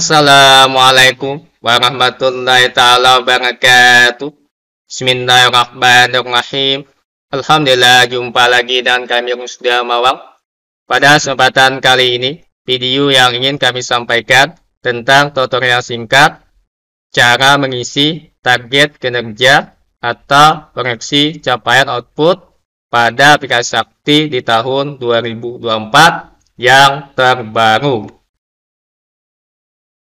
Assalamualaikum warahmatullahi taala wabarakatuh. Bismillahirrahmanirrahim. Alhamdulillah jumpa lagi dan kami sudah Mawang. Pada kesempatan kali ini, video yang ingin kami sampaikan tentang tutorial singkat cara mengisi target kinerja atau koreksi capaian output pada aplikasi Sakti di tahun 2024 yang terbaru.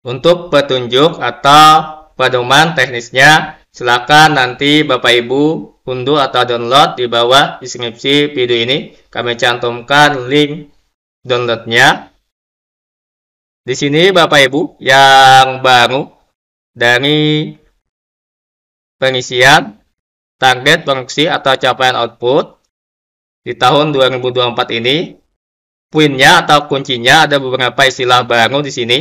Untuk petunjuk atau pedoman teknisnya, silakan nanti Bapak Ibu unduh atau download di bawah deskripsi video ini. Kami cantumkan link downloadnya. Di sini Bapak Ibu yang baru dari pengisian target produksi atau capaian output di tahun 2024 ini, poinnya atau kuncinya ada beberapa istilah baru di sini.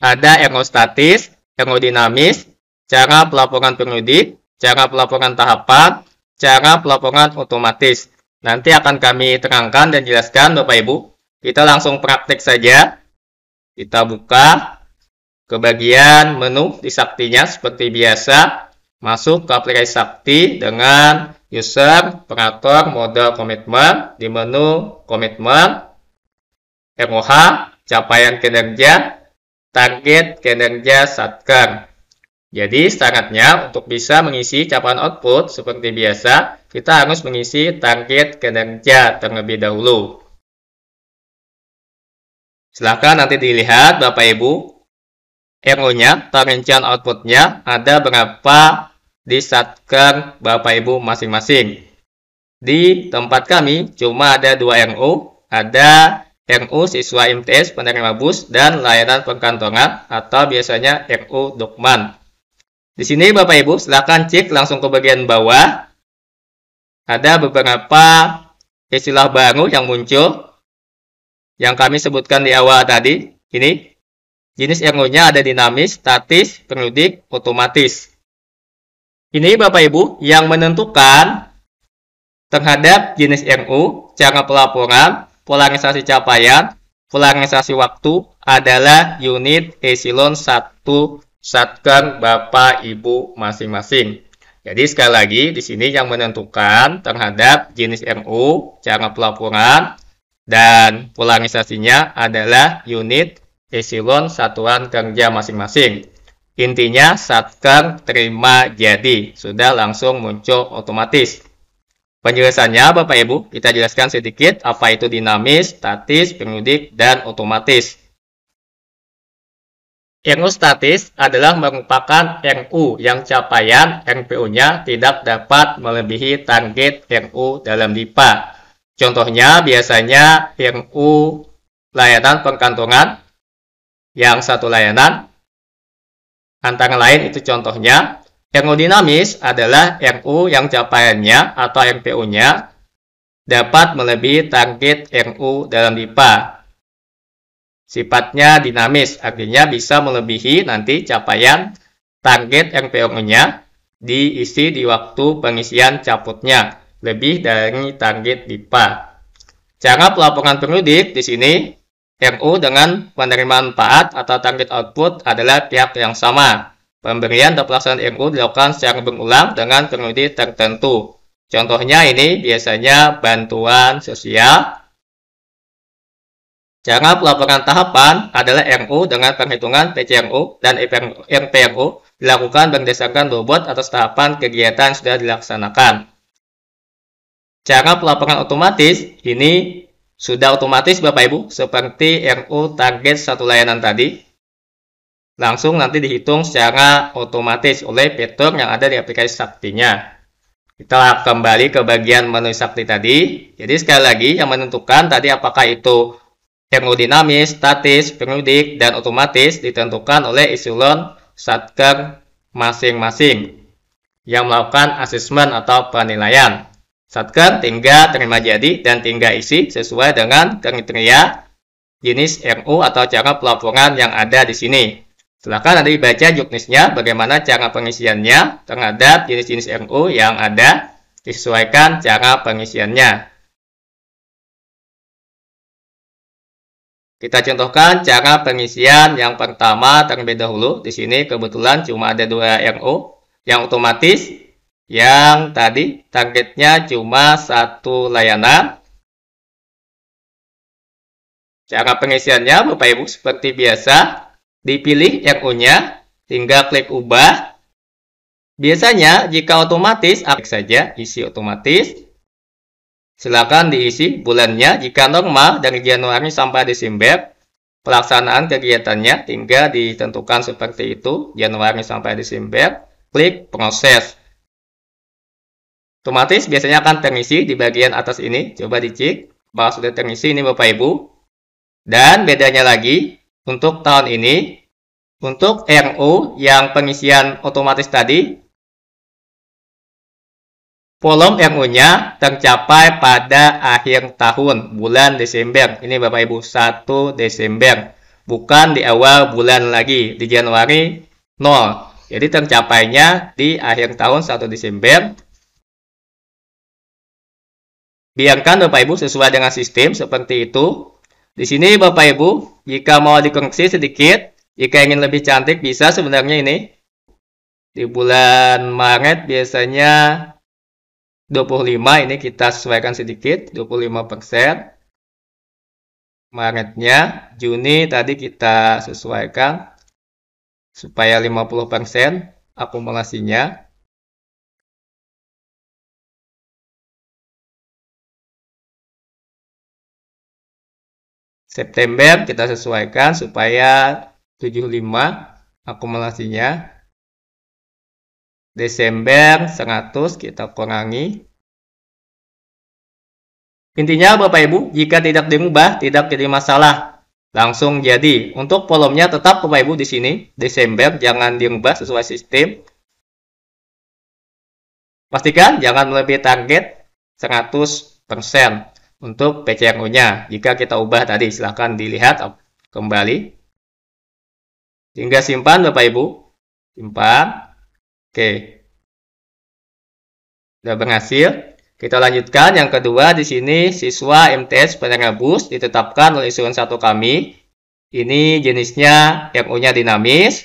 Ada ergostatis, aerodinamis, cara pelaporan periodik, cara pelaporan tahapan, cara pelaporan otomatis. Nanti akan kami terangkan dan jelaskan Bapak Ibu. Kita langsung praktek saja. Kita buka ke bagian menu di saktinya seperti biasa. Masuk ke aplikasi sakti dengan user, operator, mode komitmen. Di menu komitmen, ROH, capaian kinerja, target kinerja satker. Jadi syaratnya untuk bisa mengisi capaian output seperti biasa, kita harus mengisi target kinerja terlebih dahulu. Silahkan nanti dilihat Bapak Ibu, RO-nya, perencana outputnya ada berapa di satker Bapak Ibu masing-masing. Di tempat kami cuma ada dua RO, ada RU siswa MTS penerima BUS dan layanan perkantoran atau biasanya RU Dokman. Di sini Bapak Ibu silakan cek langsung ke bagian bawah. Ada beberapa istilah baru yang muncul yang kami sebutkan di awal tadi. Ini jenis RU-nya ada dinamis, statis, periodik, otomatis. Ini Bapak Ibu yang menentukan terhadap jenis RU, cara pelaporan, polarisasi capaian, polarisasi waktu adalah unit esilon 1 satker Bapak Ibu masing-masing. Jadi sekali lagi di sini yang menentukan terhadap jenis MU, cara pelaporan dan polarisasinya adalah unit esilon satuan kerja masing-masing. Intinya satker terima jadi sudah langsung muncul otomatis. Penjelasannya Bapak Ibu, kita jelaskan sedikit apa itu dinamis, statis, periodik, dan otomatis. RU statis adalah merupakan RU yang capaian rpu nya tidak dapat melebihi target RU dalam DIPA. Contohnya biasanya RU layanan perkantongan yang satu layanan. Antara lain itu contohnya o dinamis adalah RU yang capaiannya atau MPU-nya dapat melebihi target RU dalam DIPA. Sifatnya dinamis, artinya bisa melebihi nanti capaian target MPU-nya diisi di waktu pengisian caputnya, lebih dari target DIPA. Cara pelaporan periodik di sini, RU dengan penerimaan manfaat atau target output adalah pihak yang sama, Pemberian dan pelaksanaan ilmu dilakukan secara berulang dengan periode tertentu. Contohnya ini biasanya bantuan sosial. Cara pelaporan tahapan adalah RU dengan perhitungan PCRU dan RPRU dilakukan berdasarkan bobot atas tahapan kegiatan yang sudah dilaksanakan. Cara pelaporan otomatis ini sudah otomatis Bapak Ibu seperti RU target satu layanan tadi langsung nanti dihitung secara otomatis oleh fitur yang ada di aplikasi saktinya. Kita kembali ke bagian menu sakti tadi. Jadi sekali lagi yang menentukan tadi apakah itu termodinamis, statis, periodik, dan otomatis ditentukan oleh isulon satker masing-masing yang melakukan asesmen atau penilaian. Satker tinggal terima jadi dan tinggal isi sesuai dengan kriteria jenis RU atau cara pelaporan yang ada di sini. Silahkan nanti baca juknisnya bagaimana cara pengisiannya terhadap jenis-jenis RU yang ada disesuaikan cara pengisiannya. Kita contohkan cara pengisian yang pertama terlebih dahulu. Di sini kebetulan cuma ada dua RU yang otomatis yang tadi targetnya cuma satu layanan. Cara pengisiannya Bapak Ibu seperti biasa Dipilih RU-nya, tinggal klik ubah. Biasanya jika otomatis, klik saja isi otomatis. Silakan diisi bulannya jika normal dari Januari sampai Desember. Pelaksanaan kegiatannya tinggal ditentukan seperti itu, Januari sampai Desember. Klik proses. Otomatis biasanya akan terisi di bagian atas ini. Coba dicek. Bahwa sudah terisi ini Bapak Ibu. Dan bedanya lagi, untuk tahun ini. Untuk RU yang pengisian otomatis tadi, volume RO-nya tercapai pada akhir tahun, bulan Desember. Ini Bapak Ibu, 1 Desember. Bukan di awal bulan lagi, di Januari 0. Jadi tercapainya di akhir tahun 1 Desember. Biarkan Bapak Ibu sesuai dengan sistem seperti itu. Di sini Bapak Ibu, jika mau dikoreksi sedikit, jika ingin lebih cantik bisa sebenarnya ini. Di bulan Maret biasanya 25 ini kita sesuaikan sedikit, 25%. persen Maretnya, Juni tadi kita sesuaikan supaya 50% persen akumulasinya. September kita sesuaikan supaya 75 akumulasinya. Desember 100 kita kurangi. Intinya Bapak Ibu, jika tidak diubah, tidak jadi masalah. Langsung jadi. Untuk kolomnya tetap Bapak Ibu di sini, Desember jangan diubah sesuai sistem. Pastikan jangan melebihi target 100% untuk PCRU-nya. Jika kita ubah tadi, silahkan dilihat kembali. Tinggal simpan Bapak Ibu. Simpan. Oke. Sudah berhasil. Kita lanjutkan yang kedua di sini siswa MTS penerabus ditetapkan oleh usulan satu kami. Ini jenisnya RU-nya dinamis.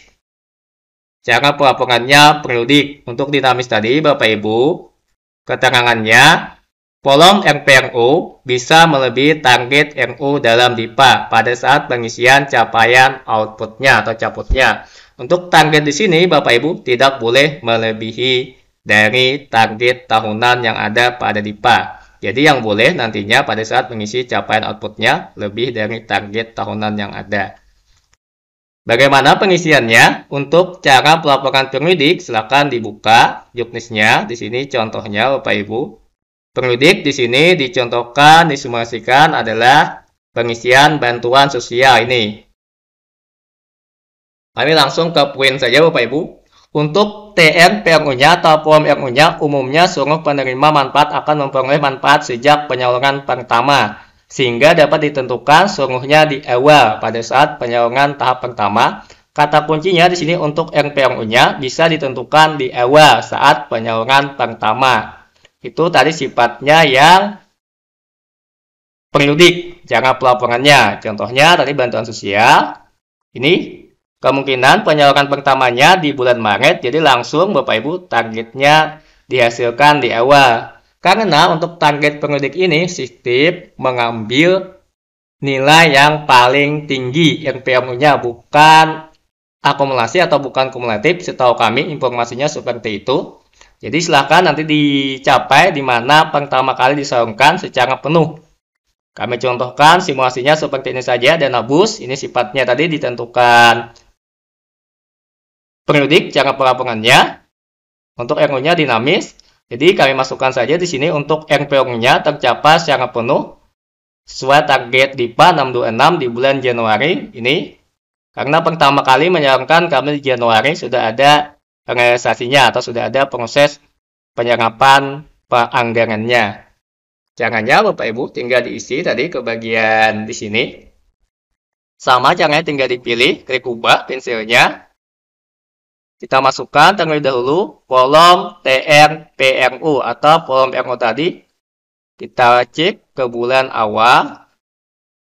Cara pelaporannya periodik. Untuk dinamis tadi Bapak Ibu, keterangannya Kolom MPU bisa melebihi target RU dalam DIPA pada saat pengisian capaian outputnya atau caputnya. Untuk target di sini, Bapak Ibu tidak boleh melebihi dari target tahunan yang ada pada DIPA. Jadi yang boleh nantinya pada saat mengisi capaian outputnya lebih dari target tahunan yang ada. Bagaimana pengisiannya? Untuk cara pelaporan periodik, silakan dibuka juknisnya. Di sini contohnya Bapak Ibu. Penyidik di sini dicontohkan, disumasikan adalah pengisian bantuan sosial ini. Kami langsung ke poin saja Bapak Ibu. Untuk TN PMU-nya atau form nya umumnya seluruh penerima manfaat akan memperoleh manfaat sejak penyaluran pertama sehingga dapat ditentukan seluruhnya di awal pada saat penyaluran tahap pertama. Kata kuncinya di sini untuk RPMU-nya bisa ditentukan di awal saat penyaluran pertama itu tadi sifatnya yang periodik, jangan pelaporannya. Contohnya tadi bantuan sosial. Ini kemungkinan penyaluran pertamanya di bulan Maret, jadi langsung Bapak Ibu targetnya dihasilkan di awal. Karena untuk target periodik ini, sistem mengambil nilai yang paling tinggi yang pmu nya bukan akumulasi atau bukan kumulatif. Setahu kami informasinya seperti itu. Jadi silahkan nanti dicapai di mana pertama kali disaungkan secara penuh. Kami contohkan simulasinya seperti ini saja dan abus ini sifatnya tadi ditentukan periodik cara pelaporannya. Untuk RO-nya dinamis. Jadi kami masukkan saja di sini untuk npo nya tercapai secara penuh sesuai target DIPA 626 di bulan Januari ini. Karena pertama kali menyarankan kami di Januari sudah ada realisasinya atau sudah ada proses penyerapan peranggarannya. Caranya Bapak Ibu tinggal diisi tadi ke bagian di sini. Sama caranya tinggal dipilih, klik ubah pensilnya. Kita masukkan terlebih dahulu kolom PMU atau kolom PRU tadi. Kita cek ke bulan awal.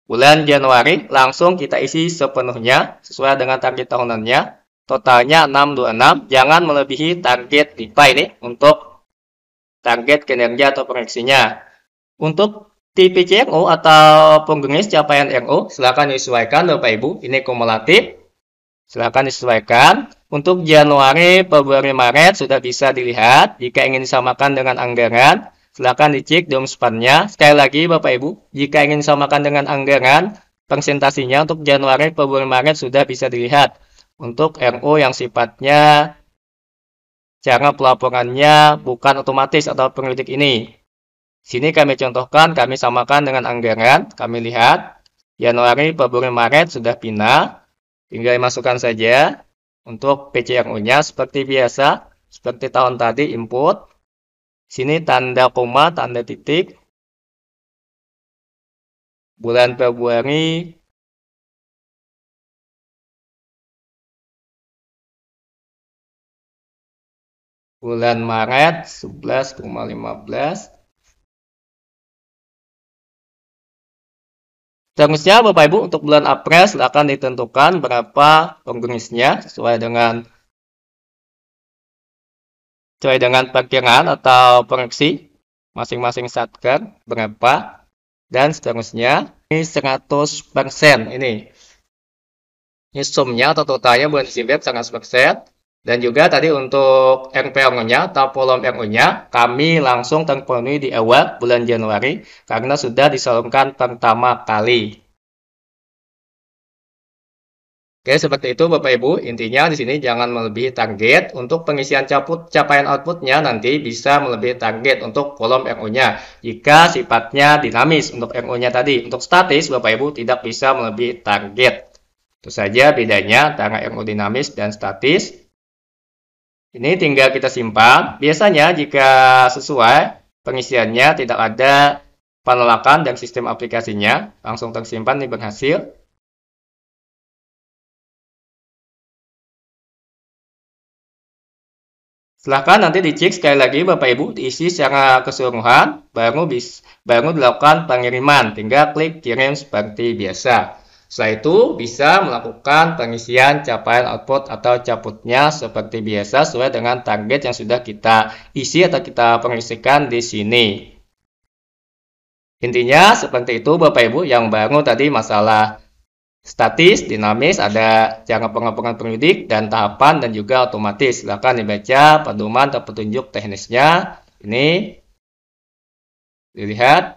Bulan Januari langsung kita isi sepenuhnya sesuai dengan target tahunannya totalnya 626 jangan melebihi target pipa ini untuk target kinerja atau proyeksinya untuk TPCRO atau penggenis capaian RO silahkan disesuaikan Bapak Ibu ini kumulatif silahkan disesuaikan untuk Januari, Februari, Maret sudah bisa dilihat jika ingin disamakan dengan anggaran silahkan dicek dom spannya sekali lagi Bapak Ibu jika ingin disamakan dengan anggaran presentasinya untuk Januari, Februari, Maret sudah bisa dilihat untuk RO yang sifatnya cara pelaporannya bukan otomatis atau penyelidik ini. Sini kami contohkan, kami samakan dengan anggaran. Kami lihat, Januari, Februari, Maret sudah pindah. Tinggal masukkan saja untuk PCRU-nya seperti biasa, seperti tahun tadi input. Sini tanda koma, tanda titik. Bulan Februari bulan Maret 11,15 Seharusnya Bapak Ibu untuk bulan April silahkan ditentukan berapa penggenisnya sesuai dengan sesuai dengan perkiraan atau proyeksi masing-masing satker berapa dan seterusnya ini 100% ini ini sumnya atau totalnya bulan Juli 100% dan juga tadi untuk RPO-nya atau volume RU-nya kami langsung terpenuhi di awal bulan Januari karena sudah disalurkan pertama kali. Oke, seperti itu Bapak Ibu. Intinya di sini jangan melebihi target. Untuk pengisian caput, capaian outputnya nanti bisa melebihi target untuk kolom RU-nya. Jika sifatnya dinamis untuk RU-nya tadi. Untuk statis, Bapak Ibu tidak bisa melebihi target. Itu saja bedanya antara RU dinamis dan statis. Ini tinggal kita simpan. Biasanya jika sesuai pengisiannya tidak ada penolakan dan sistem aplikasinya, langsung tersimpan di berhasil. Silahkan nanti dicek sekali lagi Bapak Ibu diisi secara keseluruhan baru bis, baru dilakukan pengiriman tinggal klik kirim seperti biasa. Setelah itu bisa melakukan pengisian capaian output atau caputnya seperti biasa sesuai dengan target yang sudah kita isi atau kita pengisikan di sini. Intinya seperti itu Bapak Ibu yang baru tadi masalah statis, dinamis, ada jangka pengepungan penyidik dan tahapan dan juga otomatis. Silahkan dibaca pedoman atau petunjuk teknisnya. Ini dilihat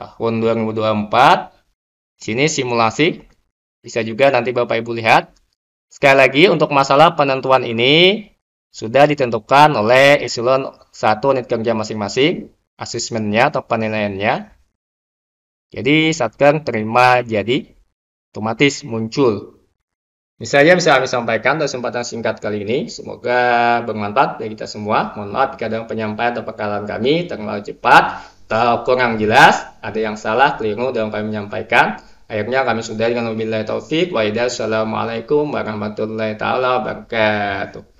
tahun 2024. Sini simulasi. Bisa juga nanti Bapak Ibu lihat. Sekali lagi untuk masalah penentuan ini sudah ditentukan oleh eselon 1 unit kerja masing-masing, asesmennya atau penilaiannya. Jadi satker terima jadi otomatis muncul. Misalnya bisa kami sampaikan dalam kesempatan singkat kali ini. Semoga bermanfaat bagi kita semua. Mohon maaf jika ada penyampaian atau perkalaan kami terlalu cepat kurang jelas, ada yang salah, keliru dalam kami menyampaikan. Akhirnya kami sudah dengan wabillahi taufik Wa'idah. Assalamualaikum warahmatullahi taala wabarakatuh.